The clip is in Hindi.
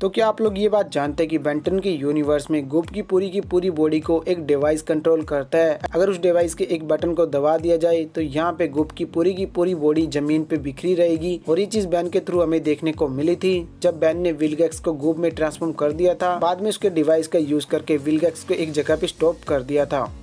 तो क्या आप लोग ये बात जानते हैं कि बेंटन के यूनिवर्स में गुप की पूरी की पूरी बॉडी को एक डिवाइस कंट्रोल करता है अगर उस डिवाइस के एक बटन को दबा दिया जाए तो यहाँ पे गुप की पूरी की पूरी बॉडी जमीन पे बिखरी रहेगी और ये चीज बैन के थ्रू हमें देखने को मिली थी जब बैन ने विलगेक्स को गुप में ट्रांसफॉर्म कर दिया था बाद में उसके डिवाइस का यूज करके विलगेक्स को एक जगह पे स्टॉप कर दिया था